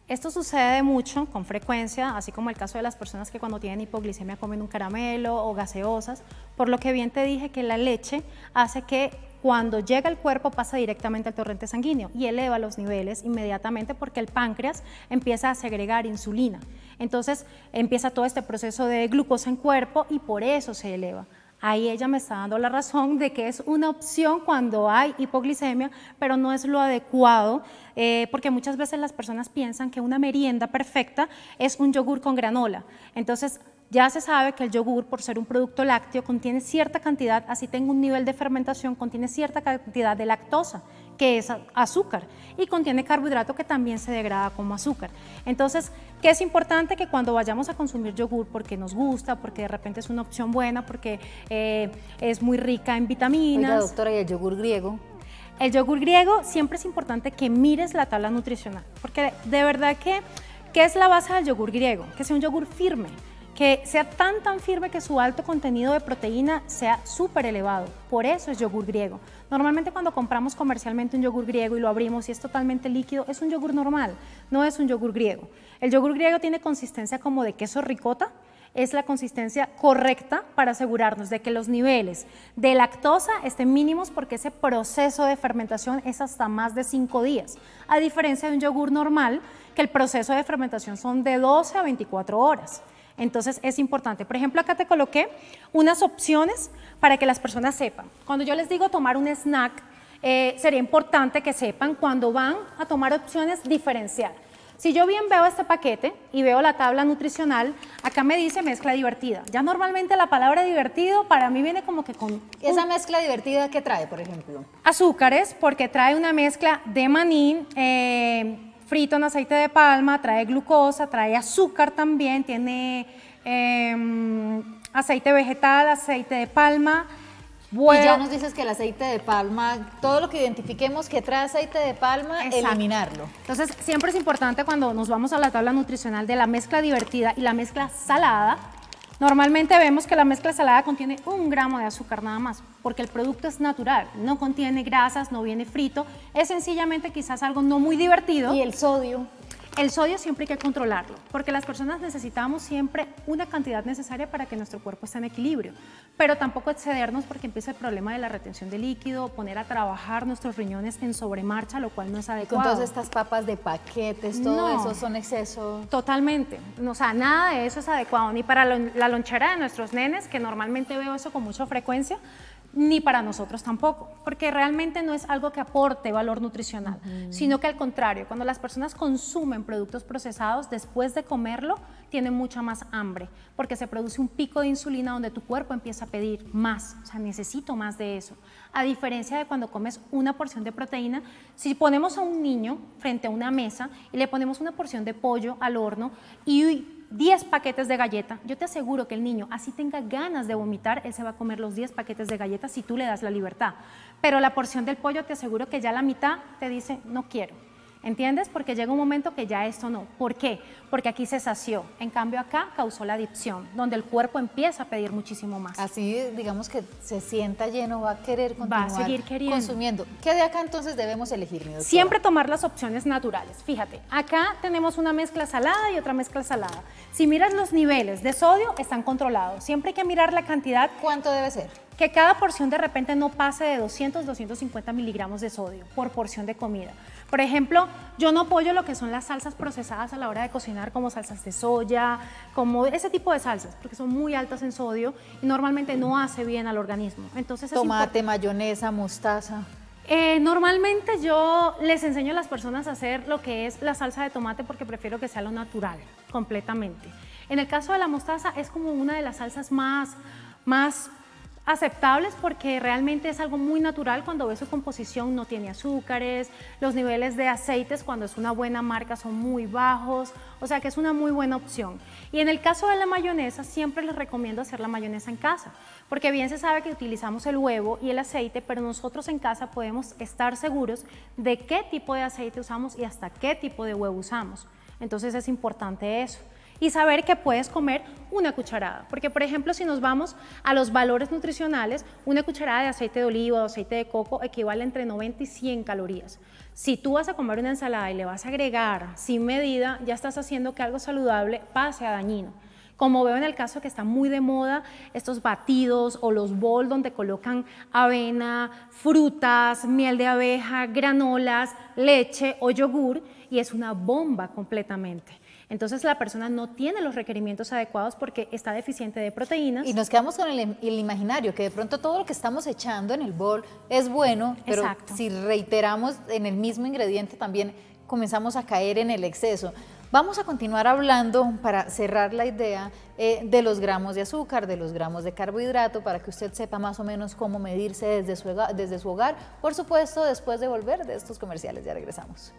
Esto sucede mucho, con frecuencia, así como el caso de las personas que cuando tienen hipoglicemia comen un caramelo o gaseosas, por lo que bien te dije que la leche hace que cuando llega al cuerpo pasa directamente al torrente sanguíneo y eleva los niveles inmediatamente porque el páncreas empieza a segregar insulina. Entonces empieza todo este proceso de glucosa en cuerpo y por eso se eleva. Ahí ella me está dando la razón de que es una opción cuando hay hipoglicemia, pero no es lo adecuado, eh, porque muchas veces las personas piensan que una merienda perfecta es un yogur con granola. Entonces, ya se sabe que el yogur, por ser un producto lácteo, contiene cierta cantidad, así tengo un nivel de fermentación, contiene cierta cantidad de lactosa que es azúcar, y contiene carbohidrato que también se degrada como azúcar. Entonces, ¿qué es importante que cuando vayamos a consumir yogur porque nos gusta, porque de repente es una opción buena, porque eh, es muy rica en vitaminas. Oiga, doctora, ¿y el yogur griego? El yogur griego siempre es importante que mires la tabla nutricional, porque de verdad que, ¿qué es la base del yogur griego? Que sea un yogur firme, que sea tan tan firme que su alto contenido de proteína sea súper elevado. Por eso es yogur griego. Normalmente cuando compramos comercialmente un yogur griego y lo abrimos y es totalmente líquido, es un yogur normal, no es un yogur griego. El yogur griego tiene consistencia como de queso ricota, es la consistencia correcta para asegurarnos de que los niveles de lactosa estén mínimos porque ese proceso de fermentación es hasta más de 5 días, a diferencia de un yogur normal que el proceso de fermentación son de 12 a 24 horas. Entonces es importante. Por ejemplo, acá te coloqué unas opciones para que las personas sepan. Cuando yo les digo tomar un snack, eh, sería importante que sepan cuando van a tomar opciones diferenciar. Si yo bien veo este paquete y veo la tabla nutricional, acá me dice mezcla divertida. Ya normalmente la palabra divertido para mí viene como que con... ¿Esa mezcla divertida que trae, por ejemplo? Azúcares, porque trae una mezcla de maní, eh, frito en aceite de palma, trae glucosa, trae azúcar también, tiene em, aceite vegetal, aceite de palma. Bueno, y ya nos dices que el aceite de palma, todo lo que identifiquemos que trae aceite de palma, eliminarlo. Entonces, siempre es importante cuando nos vamos a la tabla nutricional de la mezcla divertida y la mezcla salada, Normalmente vemos que la mezcla salada contiene un gramo de azúcar nada más, porque el producto es natural, no contiene grasas, no viene frito, es sencillamente quizás algo no muy divertido. Y el sodio. El sodio siempre hay que controlarlo, porque las personas necesitamos siempre una cantidad necesaria para que nuestro cuerpo esté en equilibrio, pero tampoco excedernos porque empieza el problema de la retención de líquido, poner a trabajar nuestros riñones en sobremarcha, lo cual no es adecuado. Con todas estas papas de paquetes, todo eso son exceso. Totalmente, o sea, nada de eso es adecuado, ni para la lonchera de nuestros nenes, que normalmente veo eso con mucha frecuencia, ni para nosotros tampoco, porque realmente no es algo que aporte valor nutricional, sino que al contrario, cuando las personas consumen productos procesados, después de comerlo, tiene mucha más hambre, porque se produce un pico de insulina donde tu cuerpo empieza a pedir más, o sea, necesito más de eso. A diferencia de cuando comes una porción de proteína, si ponemos a un niño frente a una mesa y le ponemos una porción de pollo al horno y 10 paquetes de galleta, yo te aseguro que el niño, así tenga ganas de vomitar, él se va a comer los 10 paquetes de galletas si tú le das la libertad. Pero la porción del pollo, te aseguro que ya la mitad te dice, no quiero ¿Entiendes? Porque llega un momento que ya esto no. ¿Por qué? Porque aquí se sació. En cambio acá causó la adicción, donde el cuerpo empieza a pedir muchísimo más. Así, digamos que se sienta lleno, va a querer continuar seguir consumiendo. ¿Qué de acá entonces debemos elegir? Siempre tomar las opciones naturales. Fíjate, acá tenemos una mezcla salada y otra mezcla salada. Si miras los niveles de sodio, están controlados. Siempre hay que mirar la cantidad. ¿Cuánto debe ser? que cada porción de repente no pase de 200, 250 miligramos de sodio por porción de comida. Por ejemplo, yo no apoyo lo que son las salsas procesadas a la hora de cocinar, como salsas de soya, como ese tipo de salsas, porque son muy altas en sodio y normalmente no hace bien al organismo. Entonces Tomate, mayonesa, mostaza. Eh, normalmente yo les enseño a las personas a hacer lo que es la salsa de tomate porque prefiero que sea lo natural, completamente. En el caso de la mostaza es como una de las salsas más, más aceptables porque realmente es algo muy natural cuando ve su composición, no tiene azúcares, los niveles de aceites cuando es una buena marca son muy bajos, o sea que es una muy buena opción. Y en el caso de la mayonesa, siempre les recomiendo hacer la mayonesa en casa, porque bien se sabe que utilizamos el huevo y el aceite, pero nosotros en casa podemos estar seguros de qué tipo de aceite usamos y hasta qué tipo de huevo usamos. Entonces es importante eso y saber que puedes comer una cucharada. Porque, por ejemplo, si nos vamos a los valores nutricionales, una cucharada de aceite de oliva o aceite de coco equivale entre 90 y 100 calorías. Si tú vas a comer una ensalada y le vas a agregar sin medida, ya estás haciendo que algo saludable pase a dañino. Como veo en el caso que está muy de moda, estos batidos o los bowls donde colocan avena, frutas, miel de abeja, granolas, leche o yogur, y es una bomba completamente. Entonces la persona no tiene los requerimientos adecuados porque está deficiente de proteínas. Y nos quedamos con el, imaginario, que de pronto todo lo que estamos echando en el bol es bueno, pero si reiteramos en el mismo ingrediente también comenzamos a caer en el exceso. Vamos a continuar hablando, para cerrar la idea, eh, de los gramos de azúcar, de los gramos de carbohidrato, para que usted sepa más o menos cómo medirse desde desde su hogar. Por supuesto, después de volver de estos comerciales, ya regresamos.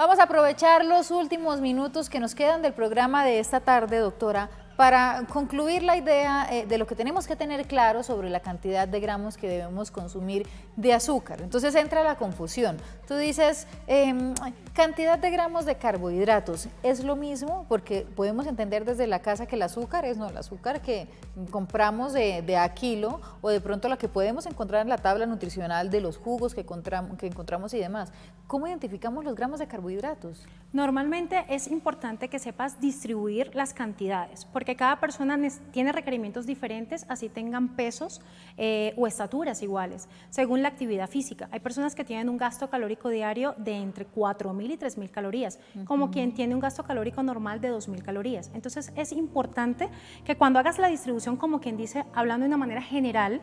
Vamos a aprovechar los últimos minutos que nos quedan del programa de esta tarde, doctora, para concluir la idea eh, de lo que tenemos que tener claro sobre la cantidad de gramos que debemos consumir de azúcar. Entonces entra la confusión. Tú dices, em, cantidad de gramos de carbohidratos, ¿es lo mismo? Porque podemos entender desde la casa que el azúcar es, no, el azúcar que compramos de, de a kilo o de pronto la que podemos encontrar en la tabla nutricional de los jugos que, encontramos, que encontramos y demás. ¿Cómo identificamos los gramos de carbohidratos? Normalmente es importante que sepas distribuir las cantidades, porque que cada persona tiene requerimientos diferentes, así tengan pesos eh, o estaturas iguales, según la actividad física. Hay personas que tienen un gasto calórico diario de entre 4.000 y 3.000 calorías, como quien tiene un gasto calórico normal de 2.000 calorías. Entonces es importante que cuando hagas la distribución, como quien dice, hablando de una manera general,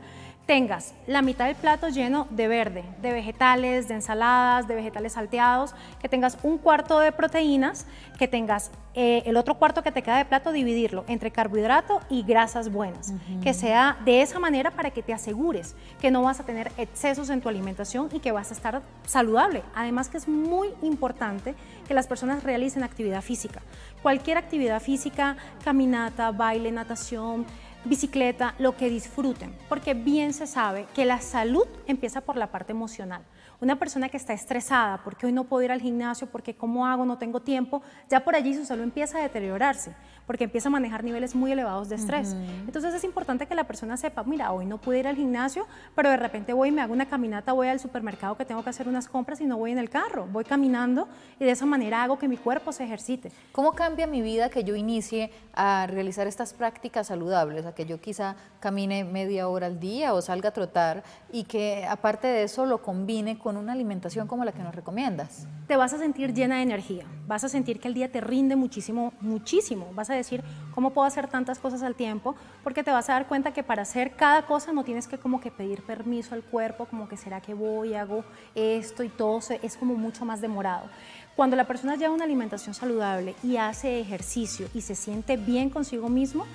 tengas la mitad del plato lleno de verde, de vegetales, de ensaladas, de vegetales salteados, que tengas un cuarto de proteínas, que tengas eh, el otro cuarto que te queda de plato, dividirlo entre carbohidrato y grasas buenas. Que sea de esa manera para que te asegures que no vas a tener excesos en tu alimentación y que vas a estar saludable. Además que es muy importante que las personas realicen actividad física. Cualquier actividad física, caminata, baile, natación, bicicleta, lo que disfruten, porque bien se sabe que la salud empieza por la parte emocional. Una persona que está estresada porque hoy no puedo ir al gimnasio, porque cómo hago, no tengo tiempo, ya por allí su salud empieza a deteriorarse, porque empieza a manejar niveles muy elevados de estrés. Entonces es importante que la persona sepa, mira, hoy no pude ir al gimnasio, pero de repente voy y me hago una caminata, voy al supermercado que tengo que hacer unas compras y no voy en el carro, voy caminando y de esa manera hago que mi cuerpo se ejercite. ¿Cómo cambia mi vida que yo inicie a realizar estas prácticas saludables, a que yo quizá camine media hora al día o salga a trotar y que aparte de eso lo combine con con una alimentación como la que nos recomiendas? Te vas a sentir llena de energía, vas a sentir que el día te rinde muchísimo, muchísimo. Vas a decir, ¿cómo puedo hacer tantas cosas al tiempo? Porque te vas a dar cuenta que para hacer cada cosa no tienes que como que pedir permiso al cuerpo, como que será que voy, hago esto y todo, es como mucho más demorado. Cuando la persona lleva una alimentación saludable y hace ejercicio y se siente bien consigo mismo,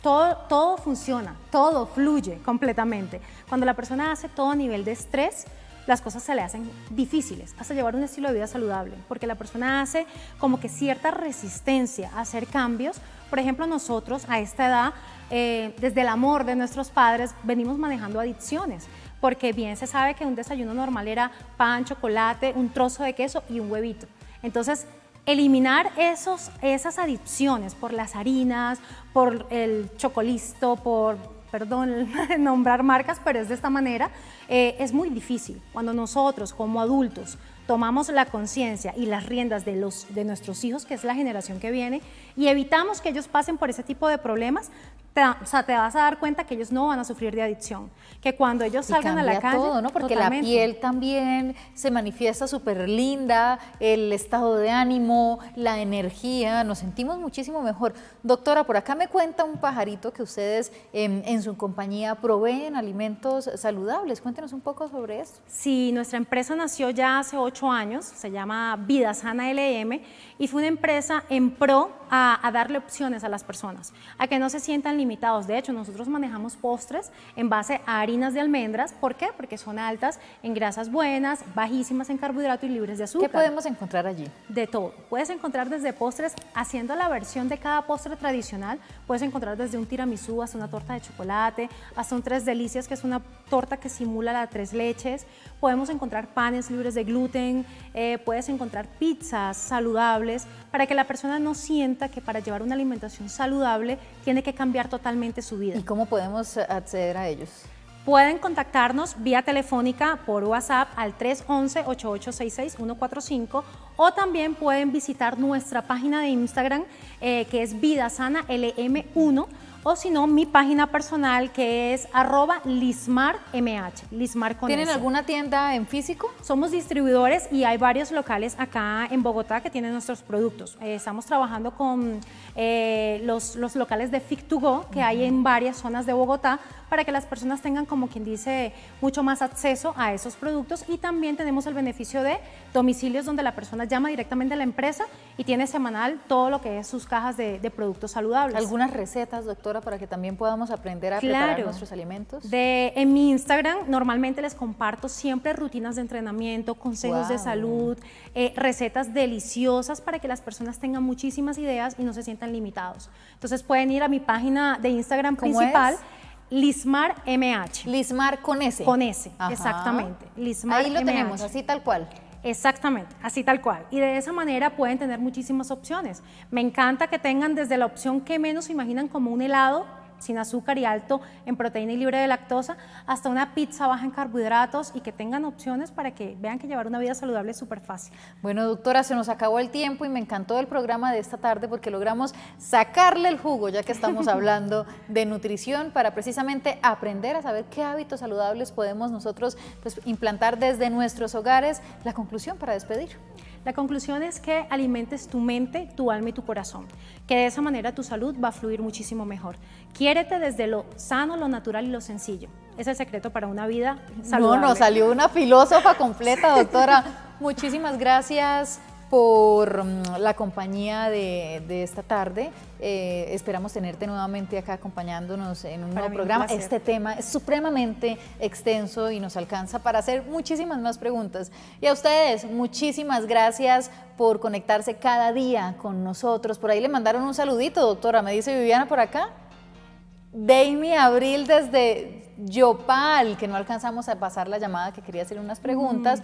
todo, todo, funciona, todo fluye completamente. Cuando la persona hace todo a nivel de estrés, las cosas se le hacen difíciles, hasta llevar un estilo de vida saludable, porque la persona hace como que cierta resistencia a hacer cambios. Por ejemplo, nosotros a esta edad, eh, desde el amor de nuestros padres, venimos manejando adicciones porque bien se sabe que un desayuno normal era pan, chocolate, un trozo de queso y un huevito. Entonces, eliminar esos, esas adicciones por las harinas, por el chocolisto, por perdón nombrar marcas, pero es de esta manera, eh, es muy difícil. Cuando nosotros como adultos tomamos la conciencia y las riendas de, los, de nuestros hijos, que es la generación que viene, y evitamos que ellos pasen por ese tipo de problemas, te, o sea, te vas a dar cuenta que ellos no van a sufrir de adicción, que cuando ellos salgan a la calle... todo, ¿no? Porque la piel también se manifiesta súper linda, el estado de ánimo, la energía, nos sentimos muchísimo mejor. Doctora, por acá me cuenta un pajarito que ustedes em, en su compañía proveen alimentos saludables. Cuéntenos un poco sobre eso. Sí, nuestra empresa nació ya hace ocho años, se llama Vida Sana LM, y fue una empresa en pro a darle opciones a las personas, a que no se sientan limitados. De hecho, nosotros manejamos postres en base a harinas de almendras. ¿Por qué? Porque son altas en grasas buenas, bajísimas en carbohidratos y libres de azúcar. ¿Qué podemos encontrar allí? De todo. Puedes encontrar desde postres, haciendo la versión de cada postre tradicional, puedes encontrar desde un tiramisú hasta una torta de chocolate, hasta un tres delicias, que es una torta que simula la tres leches. Podemos encontrar panes libres de gluten, eh, puedes encontrar pizzas saludables, para que la persona no sienta que para llevar una alimentación saludable tiene que cambiar totalmente su vida. ¿Y cómo podemos acceder a ellos? Pueden contactarnos vía telefónica por WhatsApp al 311-8866-145 o también pueden visitar nuestra página de Instagram eh, que es Vida Sana LM1 o si no, mi página personal que es arroba lismarmh, lismar con ¿Tienen alguna tienda en físico? Somos distribuidores y hay varios locales acá en Bogotá que tienen nuestros productos. Eh, estamos trabajando con eh, los, locales de Fit2Go que hay en varias zonas de Bogotá para que las personas tengan, como quien dice, mucho más acceso a esos productos y también tenemos el beneficio de domicilios donde la persona llama directamente a la empresa y tiene semanal todo lo que es sus cajas de, de productos saludables. ¿Algunas recetas, doctor? para que también podamos aprender a preparar nuestros alimentos? De, en mi Instagram normalmente les comparto siempre rutinas de entrenamiento, consejos de salud, eh, recetas deliciosas para que las personas tengan muchísimas ideas y no se sientan limitados. Entonces pueden ir a mi página de Instagram principal. LismarMH. Lismar con S. Con S, exactamente. Ahí lo tenemos, así tal cual. Exactamente, así tal cual. Y de esa manera pueden tener muchísimas opciones. Me encanta que tengan desde la opción que menos imaginan como un helado sin azúcar y alto en proteína y libre de lactosa, hasta una pizza baja en carbohidratos y que tengan opciones para que vean que llevar una vida saludable es súper fácil. Bueno, doctora, se nos acabó el tiempo y me encantó el programa de esta tarde porque logramos sacarle el jugo, ya que estamos hablando de nutrición, para precisamente aprender a saber qué hábitos saludables podemos nosotros pues, implantar desde nuestros hogares. La conclusión para despedir. La conclusión es que alimentes tu mente, tu alma y tu corazón, que de esa manera tu salud va a fluir muchísimo mejor. Quiérete desde lo sano, lo natural y lo sencillo. Es el secreto para una vida saludable. No, no, salió una filósofa completa, doctora. Muchísimas gracias por mm, la compañía de, esta tarde. Eh, esperamos tenerte nuevamente acá acompañándonos en un nuevo programa. este tema es supremamente extenso y nos alcanza para hacer muchísimas más preguntas. Y a ustedes, muchísimas gracias por conectarse cada día con nosotros. Por ahí le mandaron un saludito, doctora, me dice Viviana por acá. Dami Abril desde Yopal, que no alcanzamos a pasar la llamada, que quería hacer unas preguntas,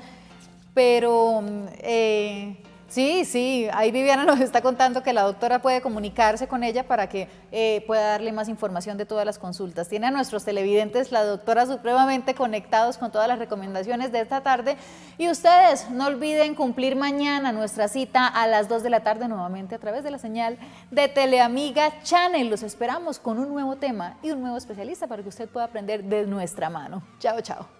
pero... Mm, eh, Sí, sí, ahí Viviana nos está contando que la doctora puede comunicarse con ella para que eh, pueda darle más información de todas las consultas. Tiene a nuestros televidentes, la doctora, supremamente conectados con todas las recomendaciones de esta tarde. Y ustedes, no olviden cumplir mañana nuestra cita a las 2 de la tarde nuevamente a través de la señal de Teleamiga Channel. Los esperamos con un nuevo tema y un nuevo especialista para que usted pueda aprender de nuestra mano. Chao, chao.